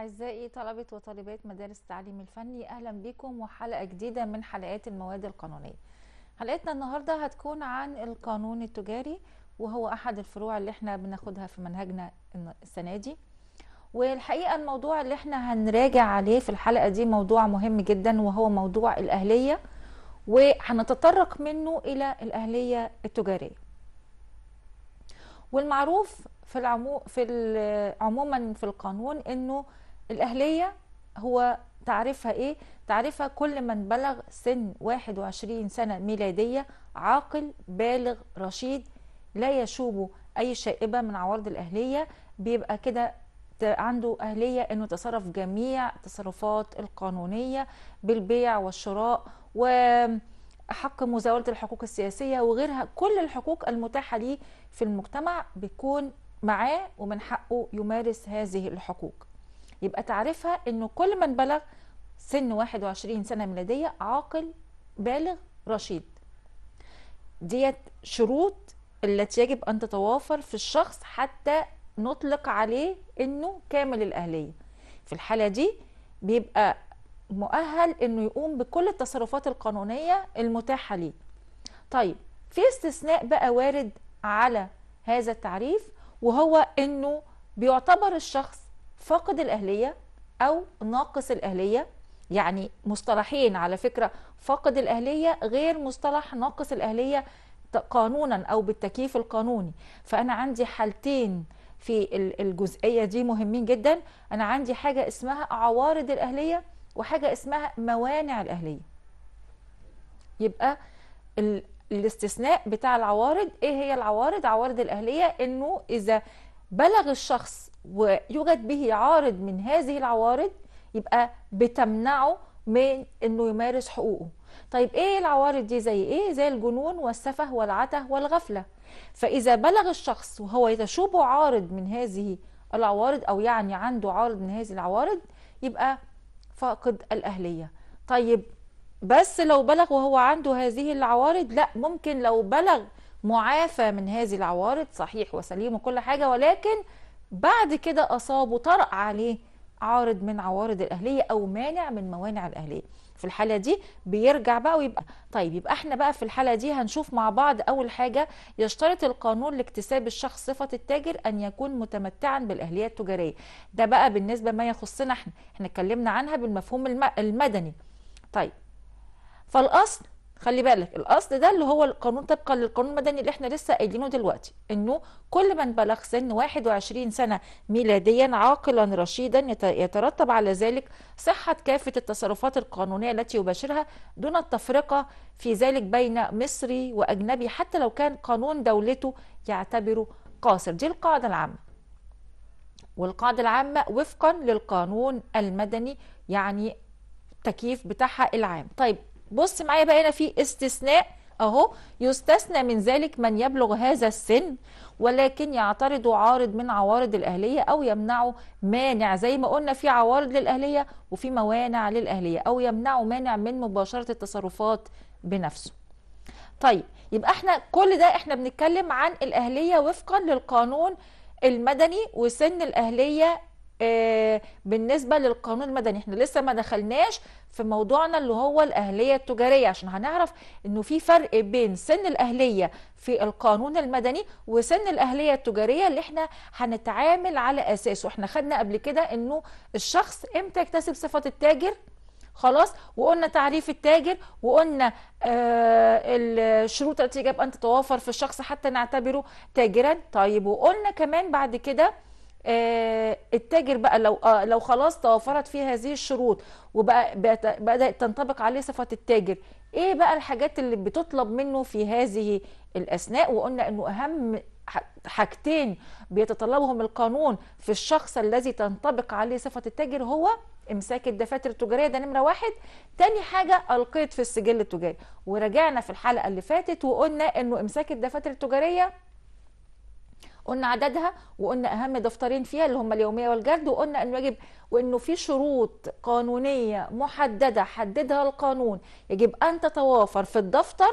أعزائي طلبة وطالبات مدارس التعليم الفني أهلا بكم وحلقة جديدة من حلقات المواد القانونية حلقتنا النهاردة هتكون عن القانون التجاري وهو أحد الفروع اللي احنا بناخدها في منهجنا السنة دي والحقيقة الموضوع اللي احنا هنراجع عليه في الحلقة دي موضوع مهم جدا وهو موضوع الأهلية وهنتطرق منه إلى الأهلية التجارية والمعروف في العمو في عموما في القانون انه الأهلية هو تعريفها إيه؟ تعريفها كل من بلغ سن 21 سنة ميلادية عاقل بالغ رشيد لا يشوبه أي شائبة من عوارض الأهلية بيبقى كده عنده أهلية أنه تصرف جميع التصرفات القانونية بالبيع والشراء وحق مزاولة الحقوق السياسية وغيرها كل الحقوق المتاحة ليه في المجتمع بيكون معاه ومن حقه يمارس هذه الحقوق يبقى تعرفها انه كل ما بلغ سن 21 سنه ميلاديه عاقل بالغ رشيد ديت شروط التي يجب ان تتوافر في الشخص حتى نطلق عليه انه كامل الاهليه في الحاله دي بيبقى مؤهل انه يقوم بكل التصرفات القانونيه المتاحه ليه طيب في استثناء بقى وارد على هذا التعريف وهو انه بيعتبر الشخص فاقد الاهليه او ناقص الاهليه يعني مصطلحين على فكره فاقد الاهليه غير مصطلح ناقص الاهليه قانونا او بالتكييف القانوني فانا عندي حالتين في الجزئيه دي مهمين جدا انا عندي حاجه اسمها عوارض الاهليه وحاجه اسمها موانع الاهليه يبقى الاستثناء بتاع العوارض ايه هي العوارض عوارض الاهليه انه اذا بلغ الشخص ويوجد به عارض من هذه العوارض يبقى بتمنعه من انه يمارس حقوقه طيب ايه العوارض دي زي ايه زي الجنون والسفه والعته والغفله فاذا بلغ الشخص وهو يتشوبه عارض من هذه العوارض او يعني عنده عارض من هذه العوارض يبقى فاقد الاهليه طيب بس لو بلغ وهو عنده هذه العوارض لا ممكن لو بلغ معافى من هذه العوارض صحيح وسليم وكل حاجه ولكن بعد كده اصابه طرأ عليه عارض من عوارض الاهليه او مانع من موانع الاهليه في الحاله دي بيرجع بقى ويبقى طيب يبقى احنا بقى في الحاله دي هنشوف مع بعض اول حاجه يشترط القانون لاكتساب الشخص صفه التاجر ان يكون متمتعا بالاهليه التجاريه ده بقى بالنسبه ما يخصنا احنا احنا اتكلمنا عنها بالمفهوم المدني طيب فالاصل خلي بالك الاصل ده اللي هو القانون طبقا للقانون المدني اللي احنا لسه قايلينه دلوقتي انه كل من بلغ سن 21 سنه ميلاديا عاقلا رشيدا يترتب على ذلك صحه كافه التصرفات القانونيه التي يباشرها دون التفرقه في ذلك بين مصري واجنبي حتى لو كان قانون دولته يعتبره قاصر دي القاعده العامه والقاعده العامه وفقا للقانون المدني يعني التكييف بتاعها العام طيب بص معايا بقى هنا في استثناء اهو يستثنى من ذلك من يبلغ هذا السن ولكن يعترض عارض من عوارض الاهليه او يمنعه مانع زي ما قلنا في عوارض للاهليه وفي موانع للاهليه او يمنعه مانع من مباشره التصرفات بنفسه طيب يبقى احنا كل ده احنا بنتكلم عن الاهليه وفقا للقانون المدني وسن الاهليه آه، بالنسبه للقانون المدني احنا لسه ما دخلناش في موضوعنا اللي هو الاهليه التجاريه عشان هنعرف انه في فرق بين سن الاهليه في القانون المدني وسن الاهليه التجاريه اللي احنا هنتعامل على اساسه احنا خدنا قبل كده انه الشخص امتى يكتسب صفه التاجر خلاص وقلنا تعريف التاجر وقلنا آه الشروط التي يجب ان تتوافر في الشخص حتى نعتبره تاجرا طيب وقلنا كمان بعد كده آه، التاجر بقى لو آه، لو خلاص توفرت فيه هذه الشروط وبقى بدات تنطبق عليه صفه التاجر ايه بقى الحاجات اللي بتطلب منه في هذه الاثناء وقلنا انه اهم حاجتين بيتطلبهم القانون في الشخص الذي تنطبق عليه صفه التاجر هو امساك الدفاتر التجاريه ده نمره واحد تاني حاجه القيت في السجل التجاري ورجعنا في الحلقه اللي فاتت وقلنا انه امساك الدفاتر التجاريه قلنا عددها وقلنا اهم دفترين فيها اللي هم اليوميه والجرد وقلنا انه يجب وانه في شروط قانونيه محدده حددها القانون يجب ان تتوافر في الدفتر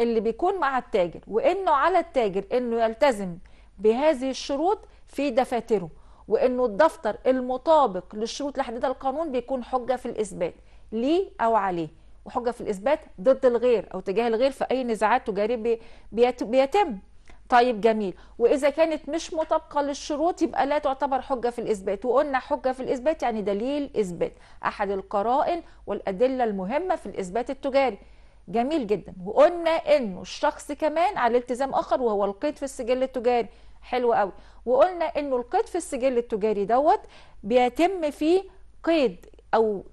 اللي بيكون مع التاجر وانه على التاجر انه يلتزم بهذه الشروط في دفاتره وانه الدفتر المطابق للشروط اللي حددها القانون بيكون حجه في الاثبات ليه او عليه وحجه في الاثبات ضد الغير او تجاه الغير في اي نزاعات تجاريه بيتم طيب جميل واذا كانت مش مطابقه للشروط يبقى لا تعتبر حجه في الاثبات وقلنا حجه في الاثبات يعني دليل اثبات احد القرائن والادله المهمه في الاثبات التجاري جميل جدا وقلنا انه الشخص كمان على التزام اخر وهو القيد في السجل التجاري حلو قوي وقلنا انه القيد في السجل التجاري دوت بيتم فيه قيد او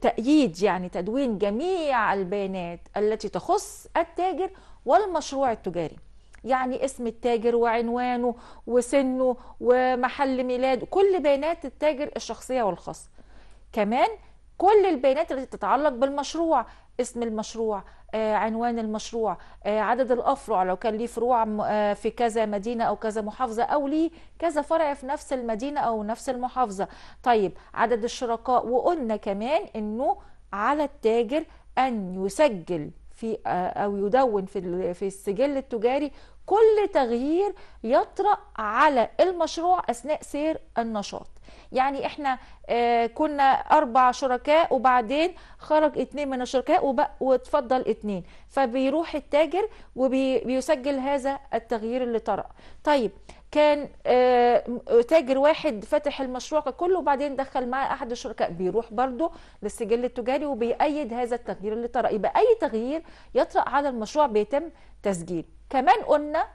تأييد يعني تدوين جميع البيانات التي تخص التاجر والمشروع التجاري يعني اسم التاجر وعنوانه وسنه ومحل ميلاده كل بيانات التاجر الشخصية والخاصة كمان كل البيانات التي تتعلق بالمشروع اسم المشروع آه عنوان المشروع آه عدد الافرع لو كان ليه فروع آه في كذا مدينه او كذا محافظه او ليه كذا فرع في نفس المدينه او نفس المحافظه طيب عدد الشركاء وقلنا كمان انه على التاجر ان يسجل في آه، او يدون في في السجل التجاري كل تغيير يطرأ على المشروع أثناء سير النشاط يعني احنا آه، كنا اربع شركاء وبعدين خرج اتنين من الشركاء وبقى واتفضل اتنين فبيروح التاجر وبيسجل هذا التغيير اللي طرأ طيب كان آه، تاجر واحد فتح المشروع كله وبعدين دخل معاه احد الشركاء بيروح برضه للسجل التجاري وبيأيد هذا التغيير اللي طرأ يبقى اي تغيير يطرأ على المشروع بيتم تسجيل كمان قلنا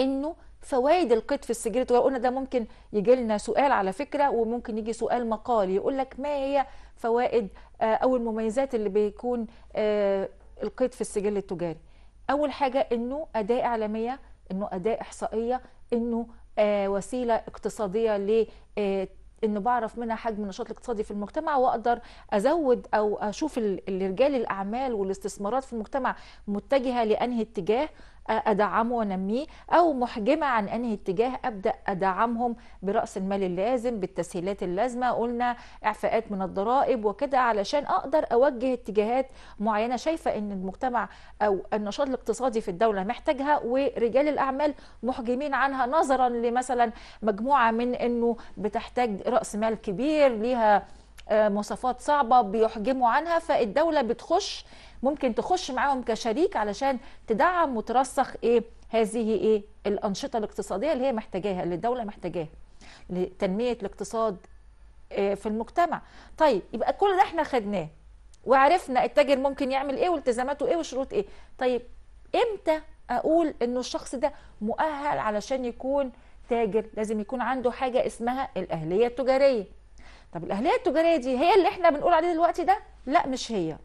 انه فوائد القيد في السجل التجاري قلنا ده ممكن يجي لنا سؤال على فكره وممكن يجي سؤال مقالي يقول لك ما هي فوائد آه، او المميزات اللي بيكون آه، القيد في السجل التجاري اول حاجه انه اداه اعلاميه انه اداة احصائية انه آه، وسيلة اقتصادية ل آه، انه بعرف منها حجم النشاط الاقتصادي في المجتمع واقدر ازود او اشوف رجال الاعمال والاستثمارات في المجتمع متجهه لانهي اتجاه ادعمه وانميه او محجمه عن انهي اتجاه ابدا ادعمهم براس المال اللازم بالتسهيلات اللازمه قلنا اعفاءات من الضرائب وكده علشان اقدر اوجه اتجاهات معينه شايفه ان المجتمع او النشاط الاقتصادي في الدوله محتاجها ورجال الاعمال محجمين عنها نظرا لمثلا مجموعه من انه بتحتاج راس مال كبير ليها آه، مواصفات صعبه بيحجموا عنها فالدوله بتخش ممكن تخش معاهم كشريك علشان تدعم وترسخ ايه هذه ايه الانشطه الاقتصاديه اللي هي محتاجاها اللي الدوله محتاجاها لتنميه الاقتصاد آه، في المجتمع طيب يبقى كل ده احنا خدناه وعرفنا التاجر ممكن يعمل ايه والتزاماته ايه وشروط ايه طيب امتى اقول انه الشخص ده مؤهل علشان يكون تاجر لازم يكون عنده حاجه اسمها الاهليه التجاريه طب الاهليه التجاريه دي هي اللي احنا بنقول عليه دلوقتي ده لا مش هي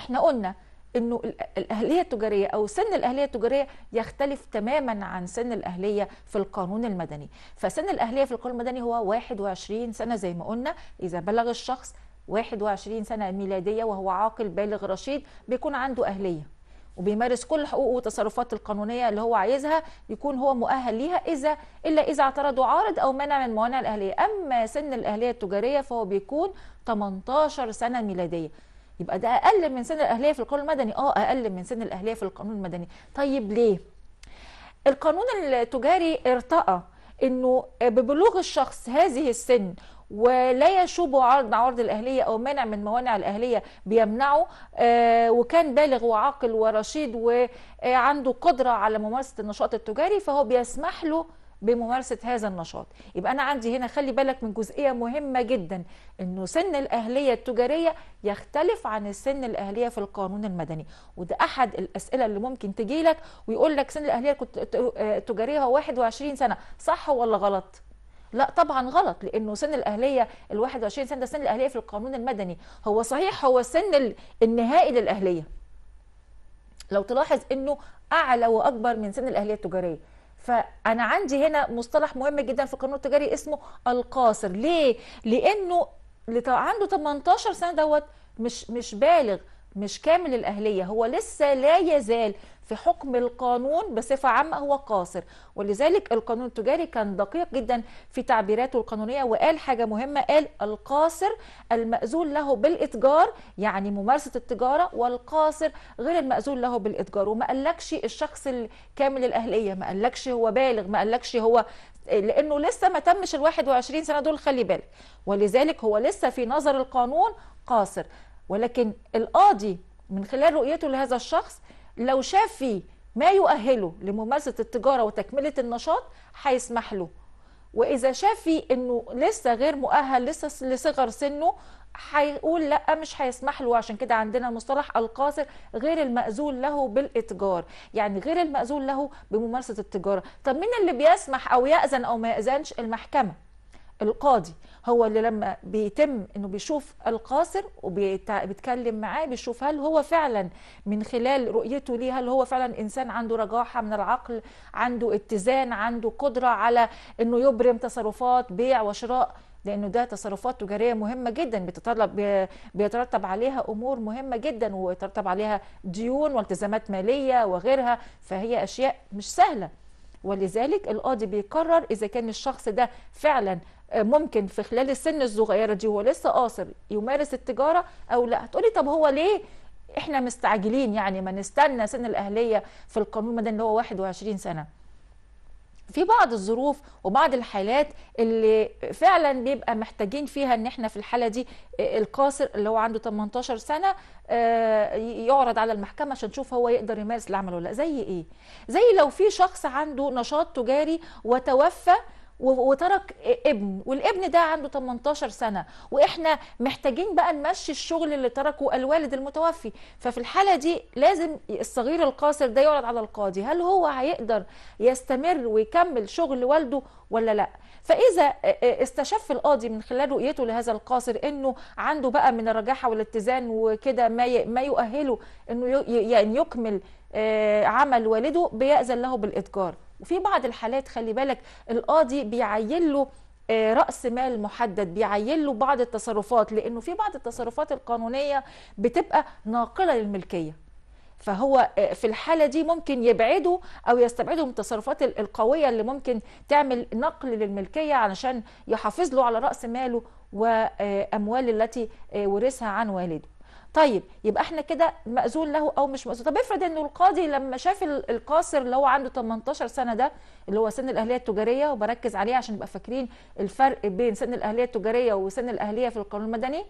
احنا قلنا انه الاهليه التجاريه او سن الاهليه التجاريه يختلف تماما عن سن الاهليه في القانون المدني فسن الاهليه في القانون المدني هو 21 سنه زي ما قلنا اذا بلغ الشخص 21 سنه ميلاديه وهو عاقل بالغ رشيد بيكون عنده اهليه وبيمارس كل حقوقه وتصرفات القانونيه اللي هو عايزها يكون هو مؤهل ليها اذا الا اذا اعترض عارض او منع من موانع الاهليه اما سن الاهليه التجاريه فهو بيكون 18 سنه ميلاديه يبقى ده اقل من سن الاهليه في القانون المدني اه اقل من سن الاهليه في القانون المدني طيب ليه القانون التجاري ارتقى انه ببلوغ الشخص هذه السن ولا يشوب عرض عرض الاهليه او مانع من موانع الاهليه بيمنعه آه وكان بالغ وعاقل ورشيد وعنده قدره على ممارسه النشاط التجاري فهو بيسمح له بممارسه هذا النشاط يبقى انا عندي هنا خلي بالك من جزئيه مهمه جدا انه سن الاهليه التجاريه يختلف عن السن الاهليه في القانون المدني وده احد الاسئله اللي ممكن تجي لك ويقول لك سن الاهليه التجاريه هو 21 سنه صح ولا غلط لا طبعا غلط لانه سن الاهليه ال 21 سنه ده سن الاهليه في القانون المدني هو صحيح هو السن النهائي للاهليه لو تلاحظ انه اعلى واكبر من سن الاهليه التجاريه فانا عندي هنا مصطلح مهم جدا في القانون التجاري اسمه القاصر ليه لانه عنده 18 سنه دوت مش مش بالغ مش كامل الاهليه هو لسه لا يزال في حكم القانون بصفة عامة هو قاصر ولذلك القانون التجاري كان دقيق جدا في تعبيراته القانونية وقال حاجة مهمة قال القاصر المأذون له بالإتجار يعني ممارسة التجارة والقاصر غير المأذون له بالإتجار وما قالكش الشخص الكامل الأهلية ما قالكش هو بالغ ما قالكش هو لانه لسه ما تمش ال 21 سنه دول خلي بالك ولذلك هو لسه في نظر القانون قاصر ولكن القاضي من خلال رؤيته لهذا الشخص لو شاف فيه ما يؤهله لممارسه التجاره وتكمله النشاط هيسمح له واذا شاف فيه انه لسه غير مؤهل لسه لصغر سنه هيقول لا مش هيسمح له عشان كده عندنا مصطلح القاصر غير المأذون له بالاتجار يعني غير المأذون له بممارسة التجارة طب مين اللي بيسمح او يأذن او ما يأذنش المحكمة القاضي هو اللي لما بيتم انه بيشوف القاصر وبيتكلم معاه بيشوف هل هو فعلا من خلال رؤيته ليه هل هو فعلا انسان عنده رجاحه من العقل عنده اتزان عنده قدره على انه يبرم تصرفات بيع وشراء لانه ده تصرفات تجاريه مهمه جدا بتتطلب بيترتب عليها امور مهمه جدا ويترتب عليها ديون والتزامات ماليه وغيرها فهي اشياء مش سهله ولذلك القاضي بيقرر اذا كان الشخص ده فعلا آه، ممكن في خلال السن الصغيره دي هو لسه قاصر يمارس التجاره او لا هتقولي طب هو ليه احنا مستعجلين يعني ما نستنى سن الاهليه في القانون المدني اللي هو 21 سنه في بعض الظروف وبعض الحالات اللي فعلا بيبقى محتاجين فيها ان احنا في الحاله دي القاصر اللي هو عنده 18 سنه آه، يعرض على المحكمه عشان نشوف هو يقدر يمارس العمل ولا زي ايه زي لو في شخص عنده نشاط تجاري وتوفى وترك ابن والابن ده عنده 18 سنه واحنا محتاجين بقى نمشي الشغل اللي تركه الوالد المتوفي ففي الحاله دي لازم الصغير القاصر ده يعرض على القاضي هل هو هيقدر يستمر ويكمل شغل والده ولا لا فاذا استشف القاضي من خلال رؤيته لهذا القاصر انه عنده بقى من الرجاحه والاتزان وكده ما ما يؤهله انه يعني يكمل آه، عمل والده بيأذن له بالاتجار وفي بعض الحالات خلي بالك القاضي بيعين له آه، راس مال محدد بيعين له بعض التصرفات لانه في بعض التصرفات القانونيه بتبقى ناقله للملكيه فهو آه، في الحاله دي ممكن يبعده او يستبعده من التصرفات القويه اللي ممكن تعمل نقل للملكيه علشان يحافظ له على راس ماله واموال آه، التي ورثها عن والده طيب يبقى احنا كده مأذون له او مش مأذون طب افرض انه القاضي لما شاف القاصر اللي هو عنده 18 سنه ده اللي هو سن الاهليه التجاريه وبركز عليه عشان نبقى فاكرين الفرق بين سن الاهليه التجاريه وسن الاهليه في القانون المدني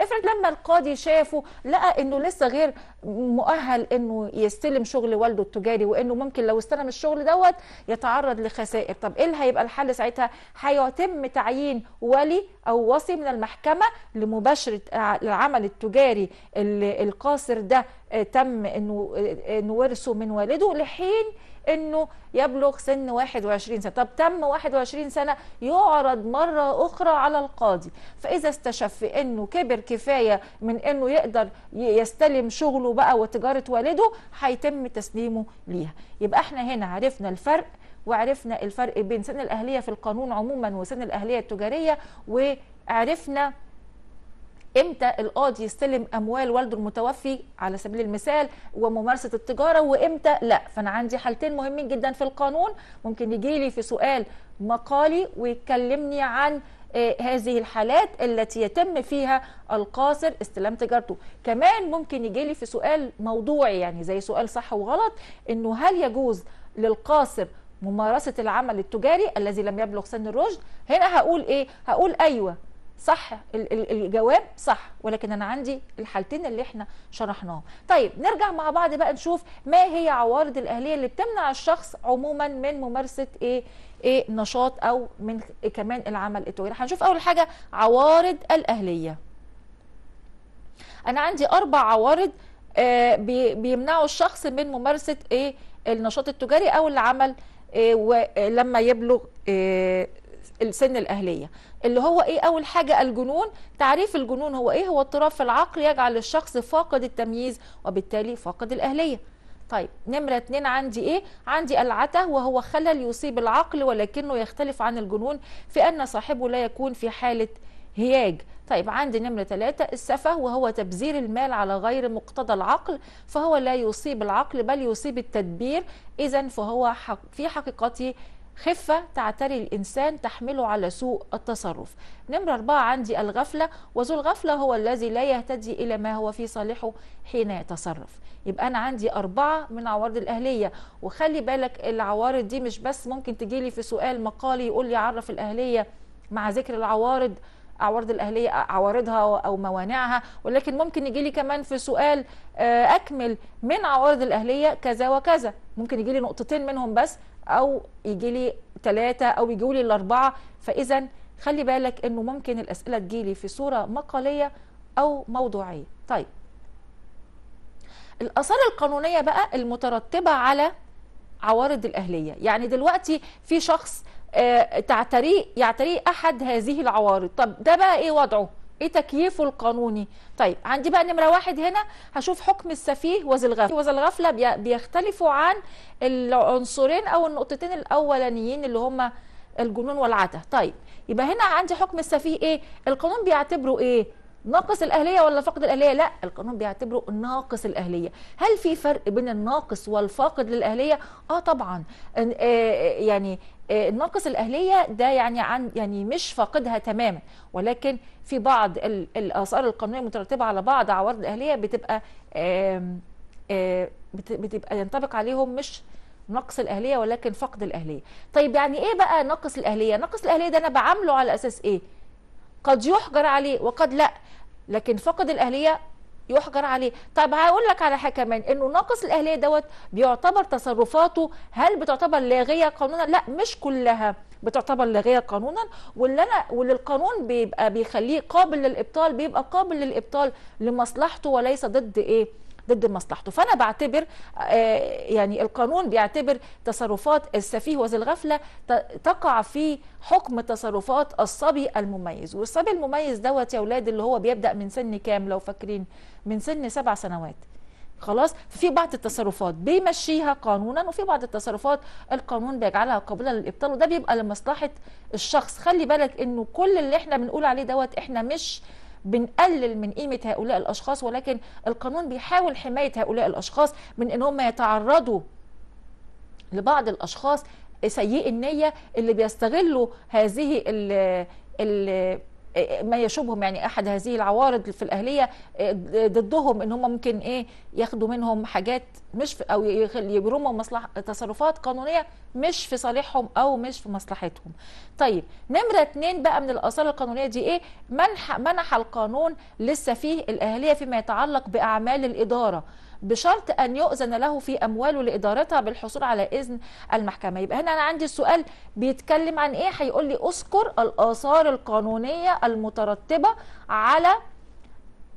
افرض لما القاضي شافه لقى انه لسه غير مؤهل انه يستلم شغل والده التجاري وانه ممكن لو استلم الشغل دوت يتعرض لخسائر طب ايه اللي هيبقى الحل ساعتها هيتم تعيين ولي او وصي من المحكمه لمباشره العمل التجاري القاصر ده آه، تم انه آه، انه ورثه من والده لحين انه يبلغ سن 21 سنه طب تم 21 سنه يعرض مره اخرى على القاضي فاذا استشف انه كبر كفايه من انه يقدر يستلم شغله بقى وتجاره والده هيتم تسليمه ليها يبقى احنا هنا عرفنا الفرق وعرفنا الفرق بين سن الاهليه في القانون عموما وسن الاهليه التجاريه وعرفنا امتى القاضي يستلم اموال والده المتوفي على سبيل المثال وممارسه التجاره وامتى لا فانا عندي حالتين مهمين جدا في القانون ممكن يجي لي في سؤال مقالي ويكلمني عن آه، هذه الحالات التي يتم فيها القاصر استلام تجارته كمان ممكن يجي لي في سؤال موضوعي يعني زي سؤال صح وغلط انه هل يجوز للقاصر ممارسه العمل التجاري الذي لم يبلغ سن الرشد هنا هقول ايه هقول ايوه صح الجواب صح ولكن انا عندي الحالتين اللي احنا شرحناهم طيب نرجع مع بعض بقى نشوف ما هي عوارض الاهليه اللي بتمنع الشخص عموما من ممارسه ايه ايه نشاط او من كمان العمل التجاري هنشوف اول حاجه عوارض الاهليه انا عندي اربع عوارض آه بيمنعوا الشخص من ممارسه ايه النشاط التجاري او العمل إيه ولما يبلغ إيه السن الاهليه اللي هو ايه اول حاجه الجنون تعريف الجنون هو ايه هو اضطراب في العقل يجعل الشخص فاقد التمييز وبالتالي فاقد الاهليه طيب نمرة اتنين عندي ايه؟ عندي العته وهو خلل يصيب العقل ولكنه يختلف عن الجنون في ان صاحبه لا يكون في حالة هياج طيب عندي نمرة ثلاثة السفه وهو تبذير المال على غير مقتضى العقل فهو لا يصيب العقل بل يصيب التدبير إذا فهو في حقيقته خفة تعتري الإنسان تحمله على سوء التصرف نمرة أربعة عندي الغفلة وذو الغفلة هو الذي لا يهتدي إلى ما هو في صالحه حين يتصرف يبقى أنا عندي أربعة من عوارض الأهلية وخلي بالك العوارض دي مش بس ممكن تجيلي في سؤال مقالي يقول لي عرف الأهلية مع ذكر العوارض عوارض الاهليه عوارضها او موانعها ولكن ممكن يجي لي كمان في سؤال آه، اكمل من عوارض الاهليه كذا وكذا ممكن يجي لي نقطتين منهم بس او يجي لي ثلاثه او يجي لي الاربعه فاذا خلي بالك انه ممكن الاسئله تجيلي في صوره مقاليه او موضوعيه طيب الاثار القانونيه بقى المترتبه على عوارض الاهليه يعني دلوقتي في شخص آه، تعتريه يعتريه احد هذه العوارض طب ده بقى ايه وضعه ايه تكييفه القانوني طيب عندي بقى نمره واحد هنا هشوف حكم السفيه وذي الغفله وذي الغفله بيختلفوا عن العنصرين او النقطتين الاولانيين اللي هما الجنون والعتا طيب يبقى هنا عندي حكم السفيه ايه القانون بيعتبره ايه ناقص الاهليه ولا فاقد الاهليه لا القانون بيعتبره ناقص الاهليه هل في فرق بين الناقص والفاقد للاهليه اه طبعا آه، يعني آه، ناقص الاهليه ده يعني عن يعني مش فاقدها تماما ولكن في بعض الاثار القانونيه المترتبه على بعض عوارض الاهليه بتبقى آه، بتبقى ينطبق عليهم مش نقص الاهليه ولكن فقد الاهليه طيب يعني ايه بقى نقص الاهليه نقص الاهليه ده انا بعامله على اساس ايه قد يحجر عليه وقد لا لكن فقد الاهليه يحجر عليه طب هقول لك على حاجه كمان انه ناقص الاهليه دوت بيعتبر تصرفاته هل بتعتبر لاغيه قانونا لا مش كلها بتعتبر لاغيه قانونا واللي انا واللي القانون بيبقى بيخليه قابل للابطال بيبقى قابل للابطال لمصلحته وليس ضد ايه ضد مصلحته فانا بعتبر آه، يعني القانون بيعتبر تصرفات السفيه وذي الغفله تقع في حكم تصرفات الصبي المميز والصبي المميز دوت يا اولاد اللي هو بيبدا من سن كام لو فاكرين من سن سبع سنوات خلاص في بعض التصرفات بيمشيها قانونا وفي بعض التصرفات القانون بيجعلها قابله للابطال وده بيبقى لمصلحه الشخص خلي بالك انه كل اللي احنا بنقول عليه دوت احنا مش بنقلل من قيمه هؤلاء الاشخاص ولكن القانون بيحاول حمايه هؤلاء الاشخاص من أنهم يتعرضوا لبعض الاشخاص سيئي النيه اللي بيستغلوا هذه إيه، إيه، ما يشوبهم يعني احد هذه العوارض في الاهليه إيه، ضدهم ان هم ممكن ايه ياخدوا منهم حاجات مش في او يبرموا مصلحه تصرفات قانونيه مش في صالحهم او مش في مصلحتهم. طيب نمره اتنين بقى من الاثار القانونيه دي ايه؟ منح منح القانون لسه فيه الاهليه فيما يتعلق باعمال الاداره. بشرط أن يؤذن له في أمواله لإدارتها بالحصول على إذن المحكمة يبقى هنا أنا عندي السؤال بيتكلم عن إيه هيقول لي أذكر الآثار القانونية المترتبة على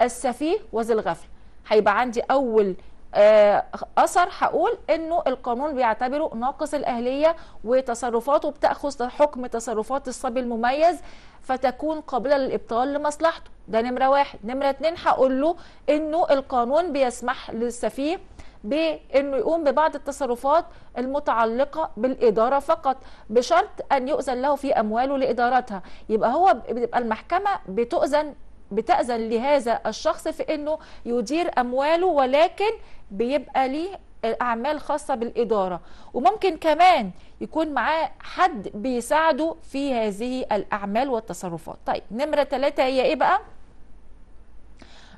السفيه وذي الغفل هيبقى عندي أول آه، اثر هقول انه القانون بيعتبره ناقص الاهليه وتصرفاته بتاخذ حكم تصرفات الصبي المميز فتكون قابله للابطال لمصلحته ده نمره واحد نمره اتنين هقول له انه القانون بيسمح للسفيه بانه يقوم ببعض التصرفات المتعلقه بالاداره فقط بشرط ان يؤذن له في امواله لادارتها يبقى هو بيبقى المحكمه بتؤذن بتأذن لهذا الشخص في انه يدير امواله ولكن بيبقى ليه اعمال خاصه بالاداره وممكن كمان يكون معاه حد بيساعده في هذه الاعمال والتصرفات طيب نمره ثلاثة هي ايه بقى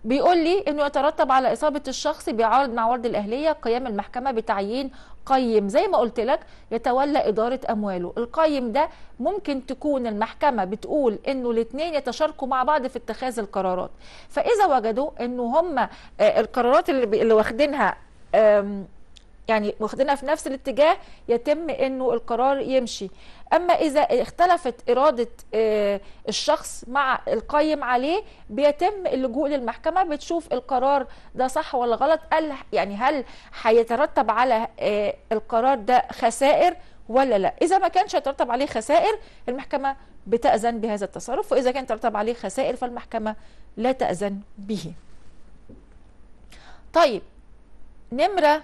بيقول لي انه يترتب على اصابه الشخص بعرض مع ورد الاهليه قيام المحكمه بتعيين قيم زي ما قلت لك يتولى اداره امواله القيم ده ممكن تكون المحكمه بتقول انه الاثنين يتشاركوا مع بعض في اتخاذ القرارات فاذا وجدوا انه هم آه، القرارات اللي, اللي واخدينها يعني واخدينها في نفس الاتجاه يتم انه القرار يمشي اما اذا اختلفت اراده آه، الشخص مع القيم عليه بيتم اللجوء للمحكمه بتشوف القرار ده صح ولا غلط هل يعني هل هيترتب على آه، القرار ده خسائر ولا لا اذا ما كانش هيترتب عليه خسائر المحكمه بتاذن بهذا التصرف واذا كان ترتب عليه خسائر فالمحكمه لا تاذن به طيب نمره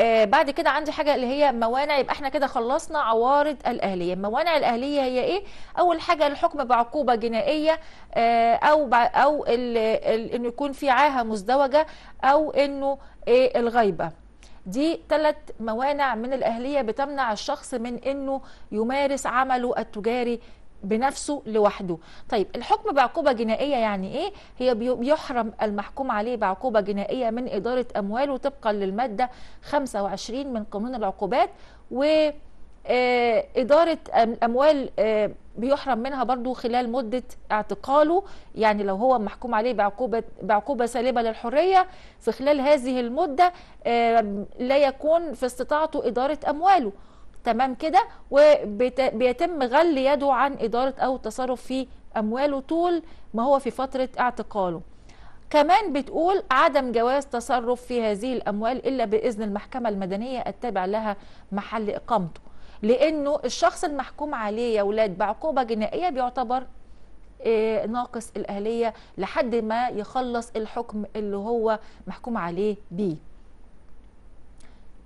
آه، بعد كده عندي حاجه اللي هي موانع يبقى احنا كده خلصنا عوارض الاهليه موانع الاهليه هي ايه اول حاجه الحكم بعقوبه جنائيه آه، او او انه يكون في عاهه مزدوجه او انه إيه الغيبه دي ثلاث موانع من الاهليه بتمنع الشخص من انه يمارس عمله التجاري بنفسه لوحده طيب الحكم بعقوبة جنائية يعني إيه؟ هي بيحرم المحكوم عليه بعقوبة جنائية من إدارة أمواله طبقا للمادة 25 من قانون العقوبات و آه، إدارة أموال آه، بيحرم منها برضو خلال مدة اعتقاله يعني لو هو محكوم عليه بعقوبة, بعقوبة سالبة للحرية في خلال هذه المدة لا يكون في استطاعته إدارة أمواله تمام كده وبيتم غل يده عن إدارة أو التصرف في أمواله طول ما هو في فترة اعتقاله كمان بتقول عدم جواز تصرف في هذه الأموال إلا بإذن المحكمة المدنية التابع لها محل إقامته لأنه الشخص المحكوم عليه يا ولاد بعقوبة جنائية بيعتبر آه، ناقص الأهلية لحد ما يخلص الحكم اللي هو محكوم عليه بيه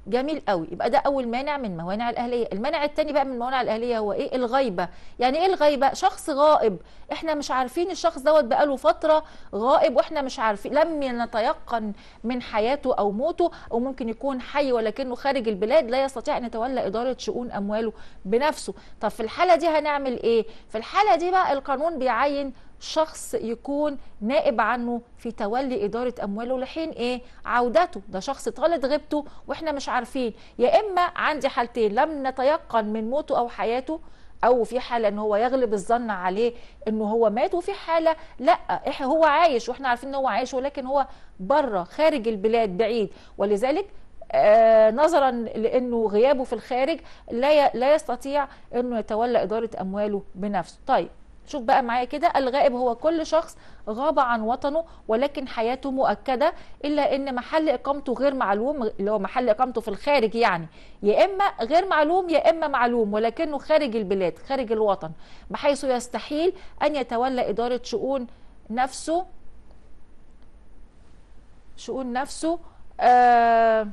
جميل قوي يبقى ده اول مانع من موانع الاهليه المانع الثاني بقى من موانع الاهليه هو ايه الغيبه يعني ايه الغيبه شخص غائب احنا مش عارفين الشخص دوت بقاله فتره غائب واحنا مش عارفين لم نتيقن من حياته او موته او ممكن يكون حي ولكنه خارج البلاد لا يستطيع ان يتولى اداره شؤون امواله بنفسه طب في الحاله دي هنعمل ايه في الحاله دي بقى القانون بيعين شخص يكون نائب عنه في تولي إدارة أمواله لحين إيه عودته ده شخص طالت غيبته وإحنا مش عارفين يا إما عندي حالتين لم نتيقن من موته أو حياته او في حاله ان هو يغلب الظن عليه ان هو مات وفي حاله لا هو عايش واحنا عارفين ان هو عايش ولكن هو بره خارج البلاد بعيد ولذلك آه نظرا لانه غيابه في الخارج لا لا يستطيع انه يتولى اداره امواله بنفسه طيب شوف بقى معايا كده الغائب هو كل شخص غاب عن وطنه ولكن حياته مؤكده الا ان محل اقامته غير معلوم اللي هو محل اقامته في الخارج يعني يا اما غير معلوم يا اما معلوم ولكنه خارج البلاد خارج الوطن بحيث يستحيل ان يتولى اداره شؤون نفسه شؤون نفسه آه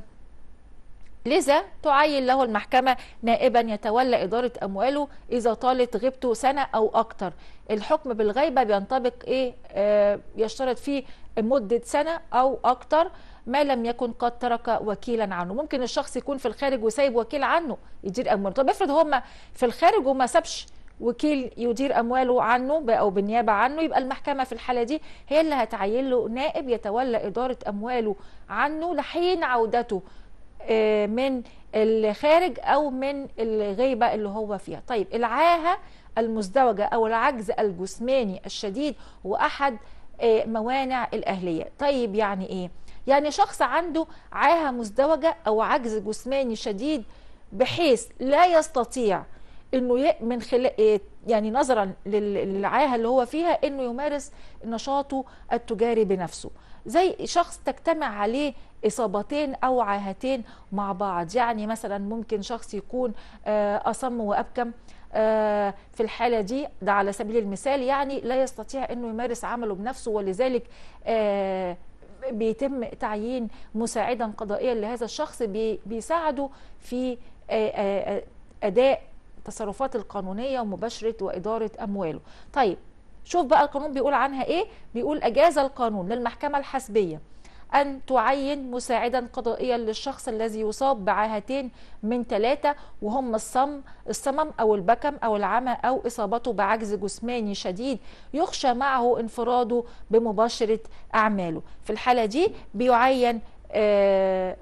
لذا تعين له المحكمة نائبا يتولى إدارة أمواله إذا طالت غيبته سنة أو أكتر الحكم بالغيبة بينطبق إيه آه يشترط فيه مدة سنة أو أكتر ما لم يكن قد ترك وكيلا عنه ممكن الشخص يكون في الخارج وسايب وكيل عنه يدير أمواله طب افرض هما في الخارج وما سابش وكيل يدير امواله عنه او بالنيابه عنه يبقى المحكمه في الحاله دي هي اللي هتعين له نائب يتولى اداره امواله عنه لحين عودته آه، من الخارج او من الغيبه اللي هو فيها طيب العاهه المزدوجه او العجز الجسماني الشديد هو احد آه، موانع الاهليه طيب يعني ايه يعني شخص عنده عاهه مزدوجه او عجز جسماني شديد بحيث لا يستطيع انه من خلال آه، يعني نظرا للعاهه اللي هو فيها انه يمارس نشاطه التجاري بنفسه زي شخص تجتمع عليه اصابتين او عاهتين مع بعض يعني مثلا ممكن شخص يكون آه، اصم وابكم آه، في الحاله دي ده على سبيل المثال يعني لا يستطيع انه يمارس عمله بنفسه ولذلك آه، بيتم تعيين مساعدا قضائيا لهذا الشخص بيساعده في اداء التصرفات القانونيه ومباشره واداره امواله طيب شوف بقى القانون بيقول عنها ايه بيقول اجاز القانون للمحكمة الحسبية أن تعين مساعدا قضائيا للشخص الذي يصاب بعاهتين من ثلاثة وهم الصم الصمم أو البكم أو العمى أو إصابته بعجز جسماني شديد يخشى معه انفراده بمباشرة أعماله في الحالة دي بيعين آه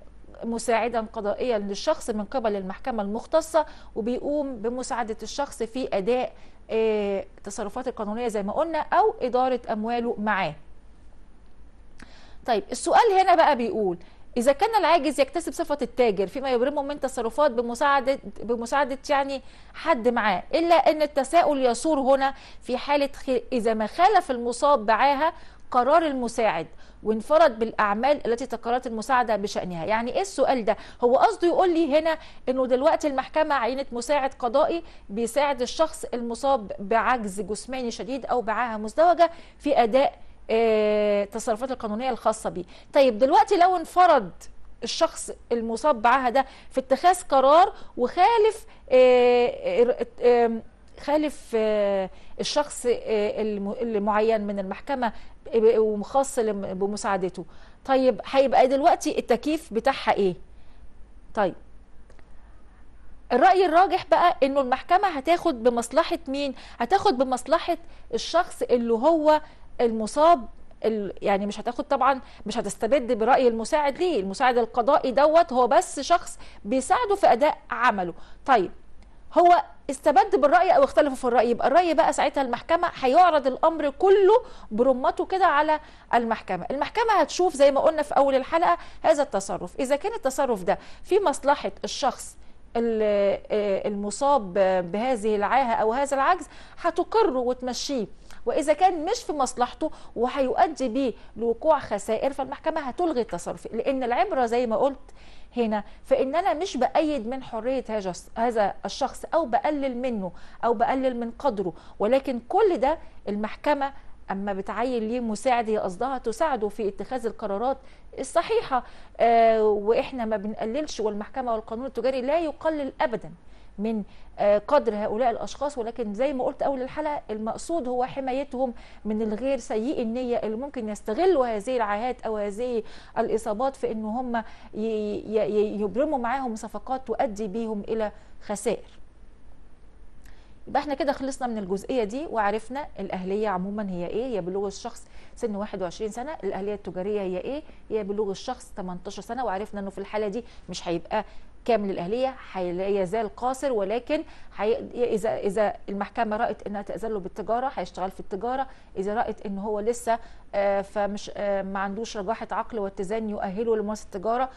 مساعدا قضائيا للشخص من قبل المحكمة المختصة وبيقوم بمساعدة الشخص في أداء التصرفات آه، القانونيه زي ما قلنا او اداره امواله معاه طيب السؤال هنا بقى بيقول إذا كان العاجز يكتسب صفة التاجر فيما يبرمه من تصرفات بمساعدة بمساعدة يعني حد معاه، إلا أن التساؤل يثور هنا في حالة إذا ما خالف المصاب بعاها قرار المساعد وانفرد بالاعمال التي تقررت المساعده بشانها يعني ايه السؤال ده هو قصده يقول لي هنا انه دلوقتي المحكمه عينت مساعد قضائي بيساعد الشخص المصاب بعجز جسماني شديد او بعاهه مزدوجه في اداء التصرفات آه، القانونيه الخاصه بيه طيب دلوقتي لو انفرد الشخص المصاب بعاهه ده في اتخاذ قرار وخالف آه، آه، خالف الشخص المعين من المحكمه وخاص بمساعدته طيب هيبقى دلوقتي التكييف بتاعها ايه طيب الرأي الراجح بقى انه المحكمة هتاخد بمصلحة مين هتاخد بمصلحة الشخص اللي هو المصاب يعني مش هتاخد طبعا مش هتستبد برأي المساعد ليه المساعد القضائي دوت هو بس شخص بيساعده في أداء عمله طيب هو استبد بالراي او اختلفوا في الراي يبقى الراي بقى ساعتها المحكمه هيعرض الامر كله برمته كده على المحكمه المحكمه هتشوف زي ما قلنا في اول الحلقه هذا التصرف اذا كان التصرف ده في مصلحه الشخص آه، المصاب بهذه العاهه او هذا العجز هتقره وتمشيه واذا كان مش في مصلحته وهيؤدي بيه لوقوع خسائر فالمحكمه هتلغي التصرف لان العبره زي ما قلت هنا فان انا مش بايد من حريه هذا الشخص او بقلل منه او بقلل من قدره ولكن كل ده المحكمه اما بتعين ليه مساعد هي قصدها تساعده في اتخاذ القرارات الصحيحه آه واحنا ما بنقللش والمحكمه والقانون التجاري لا يقلل ابدا من آه، قدر هؤلاء الاشخاص ولكن زي ما قلت اول الحلقه المقصود هو حمايتهم من الغير سيء النيه اللي ممكن يستغلوا هذه العاهات او هذه الاصابات في ان هم يبرموا معاهم صفقات تؤدي بهم الى خسائر يبقى احنا كده خلصنا من الجزئيه دي وعرفنا الاهليه عموما هي ايه هي بلوغ الشخص سن 21 سنه الاهليه التجاريه هي ايه هي بلوغ الشخص 18 سنه وعرفنا انه في الحاله دي مش هيبقى كامل الاهليه لا يزال قاصر ولكن حي... اذا اذا المحكمه رات انها تاذن له بالتجاره هيشتغل في التجاره اذا رات ان هو لسه آه، فمش آه، ما عندوش رجاحه عقل واتزان يؤهله لممارسه التجاره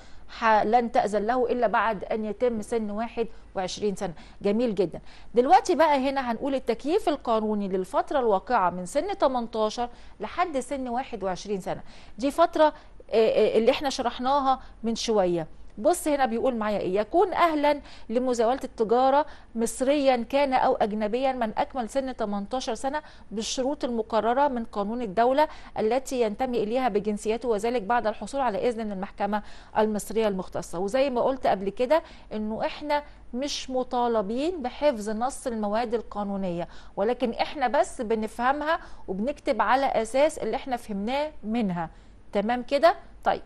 لن تاذن له الا بعد ان يتم سن 21 سنه جميل جدا دلوقتي بقى هنا هنقول التكييف القانوني للفتره الواقعه من سن 18 لحد سن 21 سنه دي فتره آه، اللي احنا شرحناها من شويه بص هنا بيقول معايا ايه يكون اهلا لمزاوله التجاره مصريا كان او اجنبيا من اكمل سن 18 سنه بالشروط المقرره من قانون الدوله التي ينتمي اليها بجنسيته وذلك بعد الحصول على اذن من المحكمه المصريه المختصه وزي ما قلت قبل كده انه احنا مش مطالبين بحفظ نص المواد القانونيه ولكن احنا بس بنفهمها وبنكتب على اساس اللي احنا فهمناه منها تمام كده طيب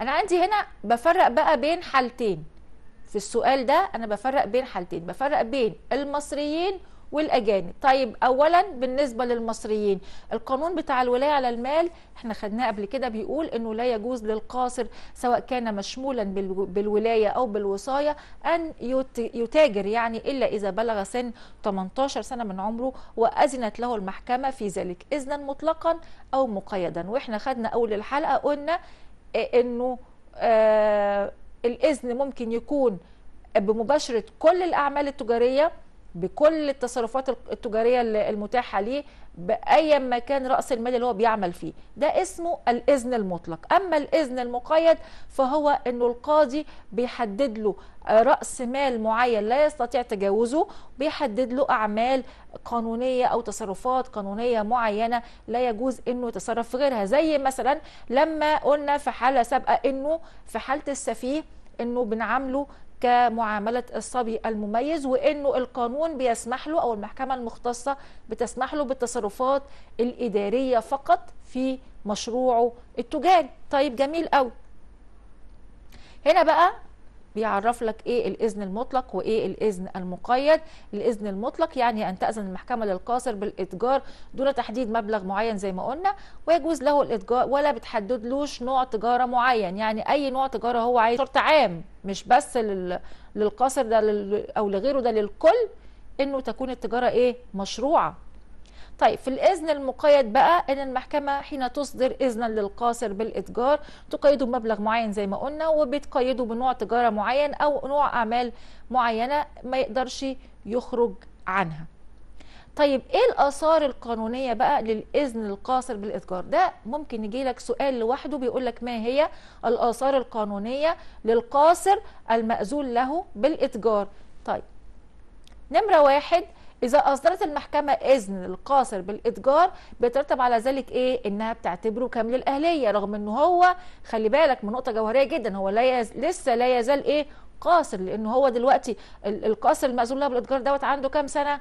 انا عندي هنا بفرق بقى بين حالتين في السؤال ده انا بفرق بين حالتين بفرق بين المصريين والاجانب طيب اولا بالنسبه للمصريين القانون بتاع الولايه على المال احنا خدناه قبل كده بيقول انه لا يجوز للقاصر سواء كان مشمولا بالولايه او بالوصايه ان يتاجر يعني الا اذا بلغ سن 18 سنه من عمره واذنت له المحكمه في ذلك اذنا مطلقا او مقيدا واحنا خدنا اول الحلقه قلنا انه آه، الاذن ممكن يكون بمباشره كل الاعمال التجاريه بكل التصرفات التجاريه المتاحه ليه بايا ما كان راس المال اللي هو بيعمل فيه ده اسمه الاذن المطلق اما الاذن المقيد فهو انه القاضي بيحدد له راس مال معين لا يستطيع تجاوزه بيحدد له اعمال قانونيه او تصرفات قانونيه معينه لا يجوز انه يتصرف في غيرها زي مثلا لما قلنا في حاله سابقه انه في حاله السفيه انه بنعامله كمعامله الصبي المميز وانه القانون بيسمح له او المحكمه المختصه بتسمح له بالتصرفات الاداريه فقط في مشروعه التجاري طيب جميل قوي هنا بقى بيعرف لك ايه الاذن المطلق وايه الاذن المقيد الاذن المطلق يعني ان تاذن المحكمه للقاصر بالاتجار دون تحديد مبلغ معين زي ما قلنا ويجوز له الاتجار ولا بتحددلوش نوع تجاره معين يعني اي نوع تجاره هو عايز شرط عام مش بس للقاصر ده او لغيره ده للكل انه تكون التجاره ايه مشروعه طيب في الإذن المقيد بقى أن المحكمة حين تصدر إذنا للقاصر بالإتجار تقيده بمبلغ معين زي ما قلنا وبتقيده بنوع تجارة معين أو نوع أعمال معينة ما يقدرش يخرج عنها طيب ايه الاثار القانونيه بقى للاذن القاصر بالاتجار ده ممكن يجي لك سؤال لوحده بيقول لك ما هي الاثار القانونيه للقاصر الماذون له بالاتجار طيب نمره واحد اذا اصدرت المحكمه اذن للقاصر بالاتجار بيترتب على ذلك ايه انها بتعتبره كامل الاهليه رغم ان هو خلي بالك من نقطه جوهريه جدا هو لا يز... لسه لا يزال ايه قاصر لان هو دلوقتي القاصر المأذون له بالاتجار دوت عنده كام سنه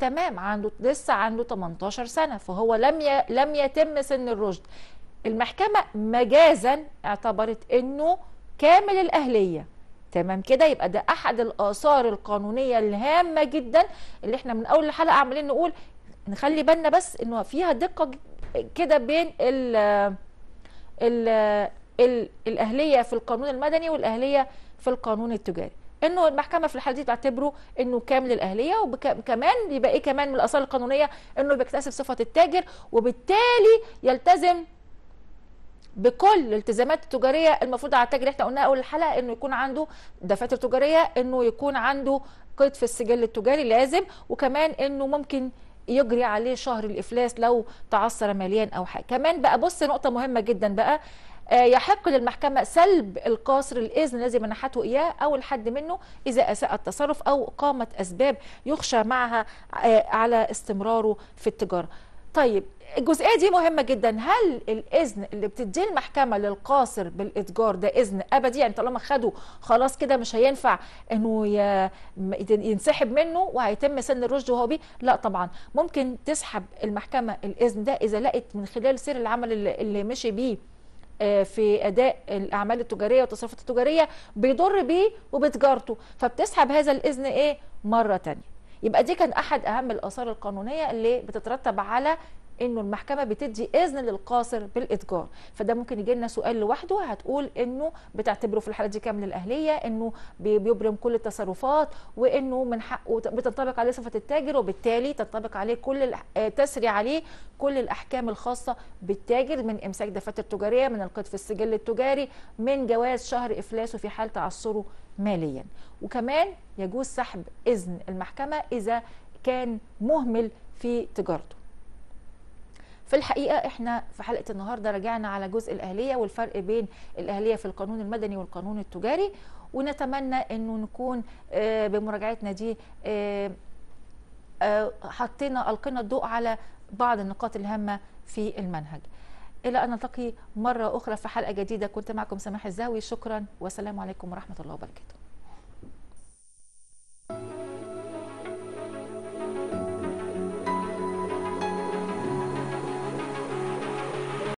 تمام عنده لسه عنده 18 سنه فهو لم ي... لم يتم سن الرشد المحكمه مجازا اعتبرت انه كامل الاهليه تمام كده يبقى ده احد الاثار القانونيه الهامه جدا اللي احنا من اول الحلقه عمالين نقول نخلي بالنا بس انه فيها دقه كده بين ال ال الاهليه في القانون المدني والاهليه في القانون التجاري انه المحكمه في الحاله دي بتعتبره انه كامل الاهليه وكمان يبقى ايه كمان من الاثار القانونيه انه بيكتسب صفه التاجر وبالتالي يلتزم بكل الالتزامات التجاريه المفروض على التاجر احنا قلناها اول الحلقه انه يكون عنده دفاتر تجاريه انه يكون عنده قيد في السجل التجاري لازم وكمان انه ممكن يجري عليه شهر الافلاس لو تعثر ماليا او حاجه كمان بقى بص نقطه مهمه جدا بقى آه، يحق للمحكمة سلب القاصر الإذن الذي منحته إياه أو الحد منه إذا أساء التصرف أو قامت أسباب يخشى معها آه، على استمراره في التجارة طيب الجزئيه دي مهمه جدا هل الاذن اللي بتديه المحكمه للقاصر بالاتجار ده اذن ابدي يعني طالما خده خلاص كده مش هينفع انه ينسحب منه وهيتم سن الرشد وهو بيه لا طبعا ممكن تسحب المحكمه الاذن ده اذا لقت من خلال سير العمل اللي مشي بيه آه، في اداء الاعمال التجاريه والتصرفات التجاريه بيضر بيه وبتجارته فبتسحب هذا الاذن ايه مره ثانيه يبقى دي كان احد اهم الاثار القانونيه اللي بتترتب على انه المحكمه بتدي اذن للقاصر بالاتجار فده ممكن يجي لنا سؤال لوحده هتقول انه بتعتبره في الحاله دي كامل الاهليه انه بيبرم كل التصرفات وانه من حقه بتنطبق عليه صفه التاجر وبالتالي تنطبق عليه كل آه، تسري عليه كل الاحكام الخاصه بالتاجر من امساك دفاتر تجاريه من القيد في السجل التجاري من جواز شهر افلاسه في حال تعثره ماليا وكمان يجوز سحب إذن المحكمة إذا كان مهمل في تجارته في الحقيقة احنا في حلقة النهاردة رجعنا على جزء الأهلية والفرق بين الأهلية في القانون المدني والقانون التجاري ونتمنى أنه نكون آه، بمراجعتنا دي آه، آه، حطينا ألقينا الضوء على بعض النقاط الهامة في المنهج إلى أن نلتقي مرة أخرى في حلقة جديدة كنت معكم سماح الزاوي شكرا والسلام عليكم ورحمة الله وبركاته